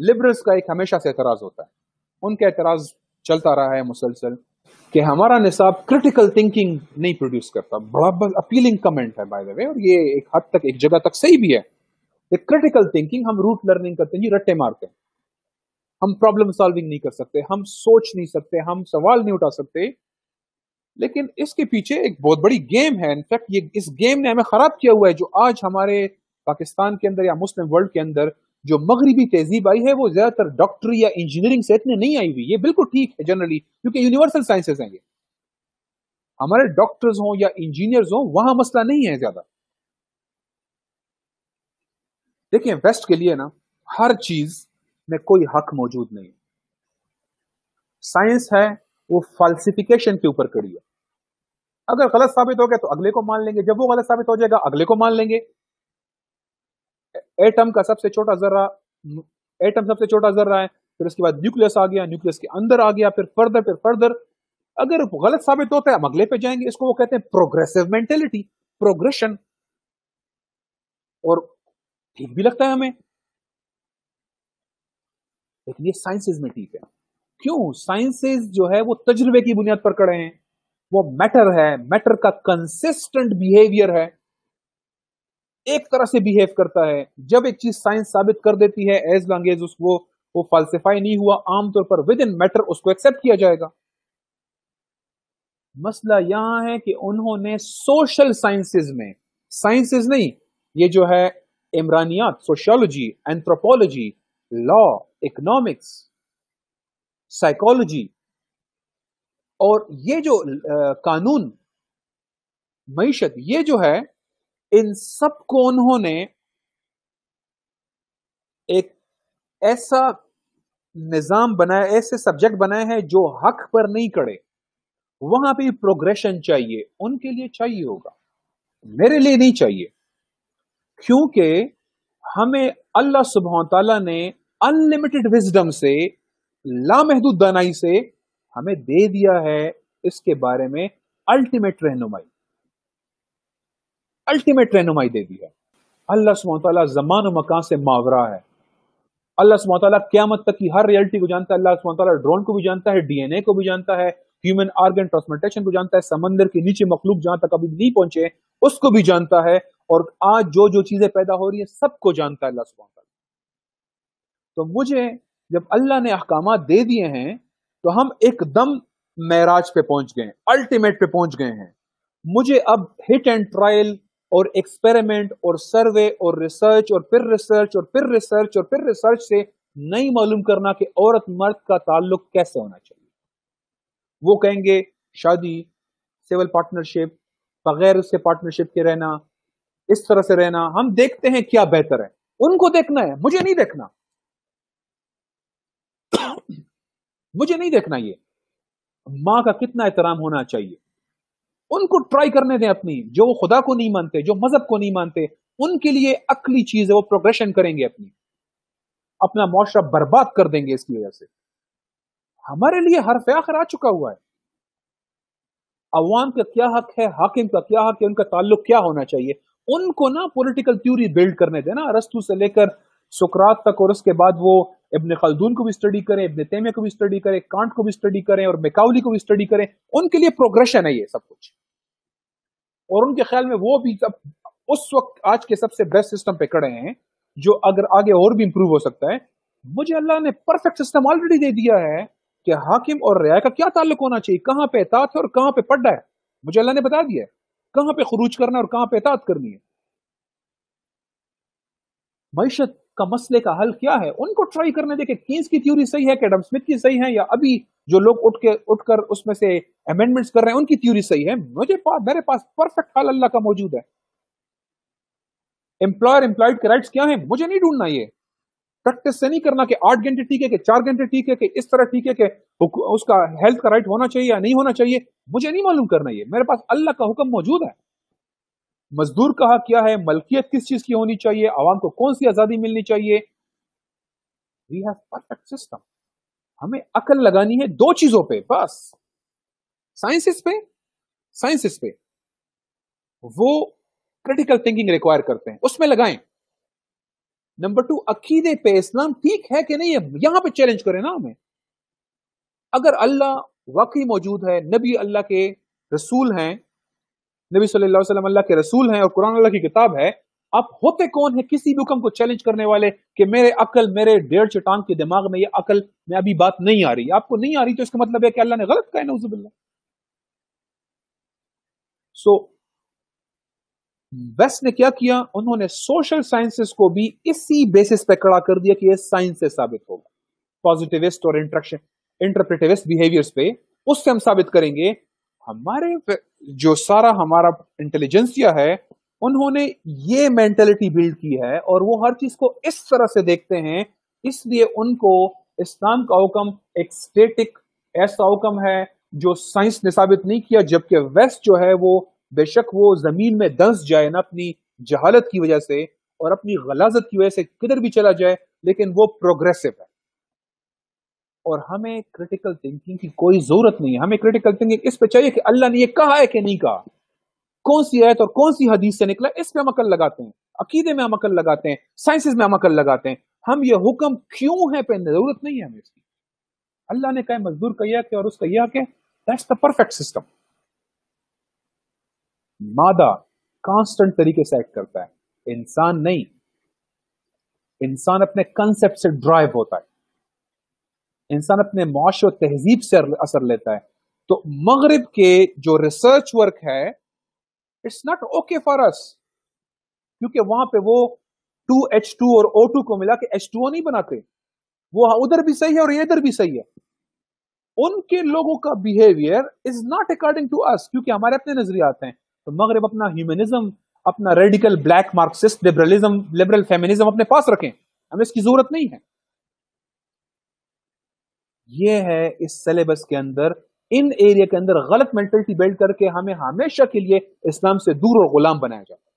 liberals का एक हमेशा से एतराज होता है उनका एतराज चलता रहा है मुसलसल कि हमारा निसाब क्रिटिकल थिंकिंग नहीं प्रोड्यूस करता बड़ा अपीलिंग कमेंट है बाय द वे और ये एक हद तक एक जगह तक सही भी है कि क्रिटिकल थिंकिंग हम रूट लर्निंग करते हैं रट्टे मारते हैं हम प्रॉब्लम सॉल्विंग नहीं कर सकते हम सोच नहीं सकते हम सवाल नहीं उठा सकते लेकिन इसके पीछे एक बहुत बड़ी गेम है इनफैक्ट ये इस गेम ने हमें खराब किया हुआ है जो आज हमारे पाकिस्तान के अंदर या मुस्लिम वर्ल्ड के अंदर जो मगरबी तहजीब आई है वो ज्यादातर डॉक्टरी या इंजीनियरिंग से इतने नहीं आई हुई ये बिल्कुल ठीक है जनरली क्योंकि यूनिवर्सल साइंसेज हैं ये हमारे डॉक्टर्स हों या इंजीनियर्स हों वहां मसला नहीं है ज्यादा देखिए वेस्ट के लिए ना हर चीज में कोई हक मौजूद नहीं साइंस है वो फॉल्सिफिकेशन के ऊपर करी है अगर गलत साबित हो गया तो अगले को मान लेंगे जब वो गलत साबित हो जाएगा अगले को मान लेंगे एटम का सबसे छोटा जर्रा एटम सबसे छोटा जर्रा है फिर उसके बाद न्यूक्लियस आ गया न्यूक्लियस के अंदर आ गया फिर फर्दर फिर फर्दर अगर गलत साबित होता है हम अगले पे जाएंगे इसको वो कहते हैं प्रोग्रेसिव मेंटेलिटी प्रोग्रेशन और ठीक भी लगता है हमें लेकिन ये साइंसेज में ठीक है क्यों साइंसेज जो है वो तजुर्बे की बुनियाद पर खड़े हैं वो मैटर है मैटर का कंसिस्टेंट बिहेवियर है एक तरह से बिहेव करता है जब एक चीज साइंस साबित कर देती है एज लॉन्ग एज उसको वो फाल्सिफाई नहीं हुआ आमतौर पर विद इन मैटर उसको एक्सेप्ट किया जाएगा मसला यहां है कि उन्होंने सोशल साइंसेज में साइंसेज नहीं ये जो है इमरानियात sociology anthropology law economics psychology और ये जो आ, कानून मीशत ये जो है इन सब को उन्होंने एक ऐसा निज़ाम बनाया ऐसे सब्जेक्ट बनाए हैं जो हक पर नहीं कड़े वहां पे प्रोग्रेशन चाहिए उनके लिए चाहिए होगा मेरे लिए नहीं चाहिए क्योंकि हमें अल्लाह सुबह तला ने अनलिमिटेड विजडम से लामहदूद दानाई से हमें दे दिया है इसके बारे में अल्टीमेट रहनुमाई अल्टीमेट रहनुमाई दे दी है अल्लाह सुबह जमान मकान से मावरा है अल्लाह सुबह क्यामत तक की हर रियलिटी को जानता है अल्लाह सुबह ड्रोन को भी जानता है डीएनए को भी जानता है ह्यूमन ऑर्गन ट्रांसप्लांटेशन को जानता है समंदर के नीचे मखलूक जहां तक अभी नहीं पहुंचे उसको भी जानता है और आज जो जो चीजें पैदा हो रही है सबको जानता है अल्लाह सुबह तो मुझे जब अल्लाह ने अहकाम दे दिए हैं तो हम एकदम मैराज पे पहुंच गए अल्टीमेट पे पहुंच गए हैं मुझे अब हिट एंड ट्रायल और एक्सपेरिमेंट और सर्वे और रिसर्च और फिर रिसर्च और फिर रिसर्च और फिर रिसर्च से नहीं मालूम करना कि औरत मर्द का ताल्लुक कैसे होना चाहिए वो कहेंगे शादी सिविल पार्टनरशिप बगैर उसके पार्टनरशिप के रहना इस तरह से रहना हम देखते हैं क्या बेहतर है उनको देखना है मुझे नहीं देखना मुझे नहीं देखना ये माँ का कितना एहतराम होना चाहिए उनको ट्राई करने दें अपनी जो वो खुदा को नहीं मानते जो मजहब को नहीं मानते उनके लिए अकली चीज है वो प्रोग्रेशन करेंगे अपनी अपना मुआरा बर्बाद कर देंगे इसकी वजह से हमारे लिए हर फ्याखर आ चुका हुआ है अवाम का क्या हक है हाकिम का क्या हक है उनका ताल्लुक क्या होना चाहिए उनको ना पॉलिटिकल थ्यूरी बिल्ड करने देना अरस्तु से लेकर सुकरात तक और उसके बाद वो इबन खलदून को भी स्टडी करें इबन तेमे को भी स्टडी करें कांट को भी स्टडी करें और मेकावली को भी स्टडी करें उनके लिए प्रोग्रेशन है ये सब कुछ और उनके ख्याल में वो भी तब उस वक्त आज के सबसे बेस्ट सिस्टम पे खड़े हैं जो अगर आगे और भी इंप्रूव हो सकता है मुझे अल्लाह ने परफेक्ट सिस्टम ऑलरेडी दे दिया है कि हाकिम और रिया का क्या ताल्लुक होना चाहिए कहाँ पे एहतात है और कहाँ पे पड्डा है मुझे अल्लाह ने बता दिया है कहाँ पे खरूज करना और कहाँ पे एहतात करनी है मीशत का मसले का हल क्या है उनको ट्राई करने देखे कीन्स की थ्योरी सही है कि एडम स्मिथ की सही है या अभी जो लोग उठ के उठकर उसमें से अमेंडमेंट्स कर रहे हैं उनकी थ्योरी सही है मुझे पास मेरे पास परफेक्ट हाल अल्लाह का मौजूद है एम्प्लॉयर एम्प्लॉयड के राइट्स क्या है मुझे नहीं ढूंढना ये प्रैक्टिस से नहीं करना कि आठ घंटे ठीक है कि चार घंटे ठीक है कि इस तरह ठीक है कि उसका हेल्थ का राइट होना चाहिए या नहीं होना चाहिए मुझे नहीं मालूम करना ये मेरे पास अल्लाह का हुक्म मौजूद है मजदूर कहा क्या है मलकियत किस चीज की होनी चाहिए आवाम को कौन सी आजादी मिलनी चाहिए वी हैव परफेक्ट सिस्टम हमें अकल लगानी है दो चीजों पे बस साइंसिस पे साइंसिस पे वो क्रिटिकल थिंकिंग रिक्वायर करते हैं उसमें लगाएं नंबर टू अकीदे पे इस्लाम ठीक है कि नहीं है यहां पे चैलेंज करें ना हमें अगर अल्लाह वाकई मौजूद है नबी अल्लाह के रसूल हैं नबी सल्लल्लाहु अलैहि वसल्लम अल्लाह के रसूल हैं और कुरान अल्लाह की किताब है आप होते कौन है किसी भी हुक्म को चैलेंज करने वाले कि मेरे अकल मेरे डेढ़ चटांग के दिमाग में ये अकल में अभी बात नहीं आ रही आपको नहीं आ रही तो इसका मतलब है कि अल्लाह ने गलत कहा नौजबिल्ला सो वेस्ट ने क्या किया उन्होंने सोशल साइंसेस को भी इसी बेसिस पे खड़ा कर दिया कि ये साइंस से साबित होगा पॉजिटिविस्ट और इंट्रक्शन इंटरप्रेटिविस्ट बिहेवियर्स पे उससे हम साबित करेंगे हमारे जो सारा हमारा इंटेलिजेंसिया है उन्होंने ये मेंटेलिटी बिल्ड की है और वो हर चीज को इस तरह से देखते हैं इसलिए उनको इस्लाम का हुक्म एक स्टेटिक ऐसा हुक्म है जो साइंस ने साबित नहीं किया जबकि वेस्ट जो है वो बेशक वो जमीन में दंस जाए ना अपनी जहालत की वजह से और अपनी गलाजत की वजह से किधर भी चला जाए लेकिन वो प्रोग्रेसिव है और हमें क्रिटिकल थिंकिंग की कोई जरूरत नहीं है हमें क्रिटिकल थिंकिंग इस पे चाहिए कि अल्लाह ने ये कहा है कि नहीं कहा कौन सी आयत और कौन सी हदीस से निकला इस पे हम अकल लगाते हैं अकीदे में हम अकल लगाते हैं साइंसिस में हम अकल लगाते हैं हम ये हुक्म क्यों है पे जरूरत नहीं है हमें इसकी अल्लाह ने कहा मजदूर कया के और उसका यह के दैट्स द परफेक्ट सिस्टम मादा कांस्टेंट तरीके से एक्ट करता है इंसान नहीं इंसान अपने कंसेप्ट से ड्राइव होता है इंसान अपने मुआश और तहजीब से असर लेता है तो मगरब के जो रिसर्च वर्क है it's not okay for us क्योंकि वहां पे वो टू एच टू और ओ टू को मिला के एच टू ओ नहीं बनाते वो हाँ, उधर भी सही है और इधर भी सही है उनके लोगों का behaviour is not according to us क्योंकि हमारे अपने नजरियात हैं तो मगरब अपना ह्यूमनिज्म अपना radical black Marxist liberalism liberal feminism अपने पास रखें हमें इसकी जरूरत नहीं है यह है इस सिलेबस के अंदर इन एरिया के अंदर गलत मेंटेलिटी बिल्ड करके हमें हमेशा के लिए इस्लाम से दूर और गुलाम बनाया जाता है